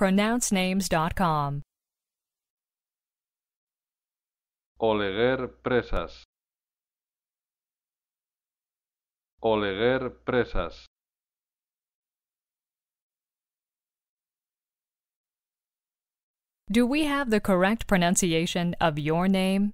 pronouncenames.com. Oleguer presas. Oleguer presas. Do we have the correct pronunciation of your name?